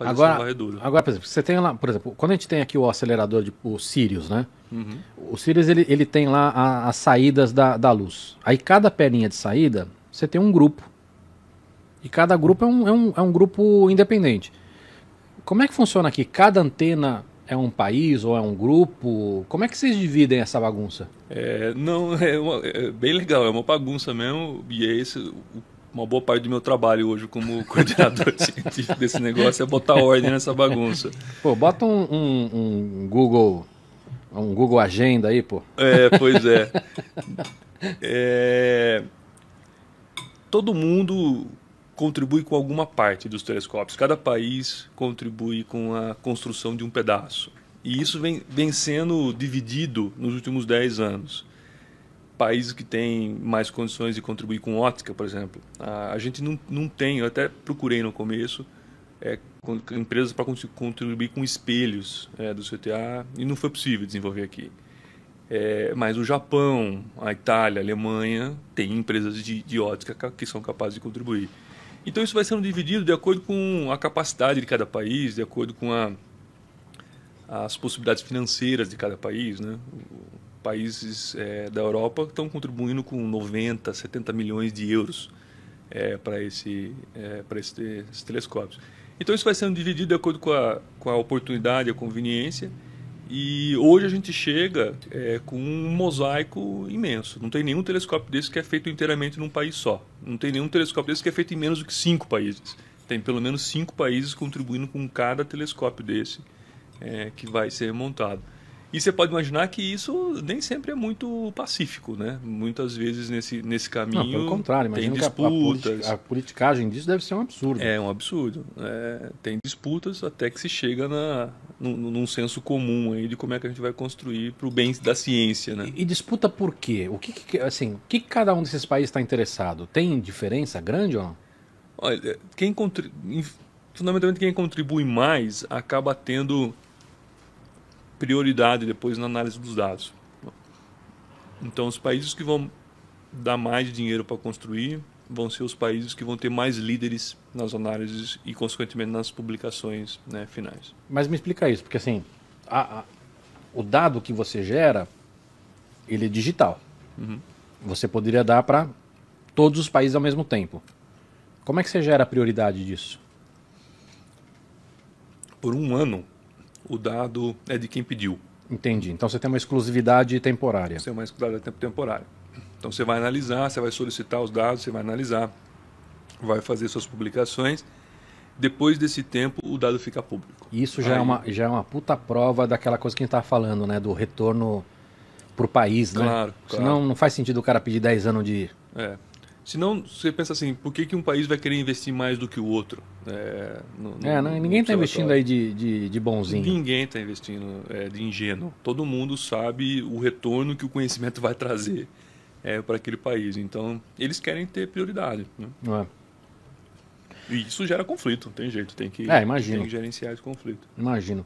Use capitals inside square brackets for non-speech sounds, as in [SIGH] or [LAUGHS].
agora, agora, por exemplo, você tem lá, por exemplo, quando a gente tem aqui o acelerador de o Sirius, né? Uhum. O Sirius ele, ele tem lá a, as saídas da, da luz. Aí cada perninha de saída você tem um grupo. E cada grupo é um, é um, é um grupo independente. Como é que funciona aqui? Cada antena é um país ou é um grupo? Como é que vocês dividem essa bagunça? É, não, [LAUGHS] é, uma, é bem legal, é uma bagunça mesmo. E é esse, uma boa parte do meu trabalho hoje como [LAUGHS] coordenador científico desse negócio é botar ordem nessa bagunça. Pô, bota um, um, um Google. Um Google Agenda aí, pô. É, pois é. é. Todo mundo contribui com alguma parte dos telescópios. Cada país contribui com a construção de um pedaço. E isso vem, vem sendo dividido nos últimos 10 anos países que têm mais condições de contribuir com ótica, por exemplo. A, gente não, não tem, eu até procurei no começo, é, empresas para contribuir com espelhos é, do CTA e não foi possível desenvolver aqui. É, mas o Japão, a Itália, a Alemanha têm empresas de, de ótica que são capazes de contribuir. Então isso vai sendo dividido de acordo com a capacidade de cada país, de acordo com a, as possibilidades financeiras de cada país. Né? países é, da Europa estão contribuindo com 90, 70 milhões de euros é, para esse, é, esses telescópios. Então isso vai sendo dividido de acordo com a, com a oportunidade, a conveniência. E hoje a gente chega é, com um mosaico imenso. Não tem nenhum telescópio desse que é feito inteiramente num país só. Não tem nenhum telescópio desse que é feito em menos do que cinco países. Tem pelo menos cinco países contribuindo com cada telescópio desse é, que vai ser montado. E você pode imaginar que isso nem sempre é muito pacífico, né? Muitas vezes nesse, nesse caminho. Não, pelo contrário, tem disputas. A, a, a, politicagem disso deve ser um absurdo. É um absurdo. É, tem disputas até que se chega na, num, num, senso comum aí de como é que a gente vai construir para o bem da ciência, né? E, e, disputa por quê? O que, que assim, o que, que cada um desses países está interessado? Tem diferença grande ou não? Olha, quem contribui, fundamentalmente quem contribui mais acaba tendo prioridade depois na análise dos dados. Então, os países que vão dar mais dinheiro para construir vão ser os países que vão ter mais líderes nas análises e, consequentemente, nas publicações né, finais. Mas me explica isso, porque assim, a, a, o dado que você gera, ele é digital. Uhum. Você poderia dar para todos os países ao mesmo tempo. Como é que você gera a prioridade disso? Por um ano, o dado é de quem pediu. Entendi. Então você tem uma exclusividade temporária. Você tem uma exclusividade tempo temporária. Então você vai analisar, você vai solicitar os dados, você vai analisar, vai fazer suas publicações. Depois desse tempo, o dado fica público. Isso já, é Aí... é, uma, já é uma puta prova daquela coisa que a gente estava falando, né? Do retorno para o país, claro, né? Claro. Senão não faz sentido o cara pedir 10 anos de, é. Senão, você pensa assim, por que, que um país vai querer investir mais do que o outro? É, no, no, é não, ninguém está investindo é. aí de, de, de, bonzinho. Ninguém está investindo é, de ingênuo. Todo mundo sabe o retorno que o conhecimento vai trazer é, para aquele país. Então, eles querem ter prioridade. Né? É. E isso gera conflito, tem jeito. Tem que, é, imagino. Tem que gerenciar esse conflito. Imagino.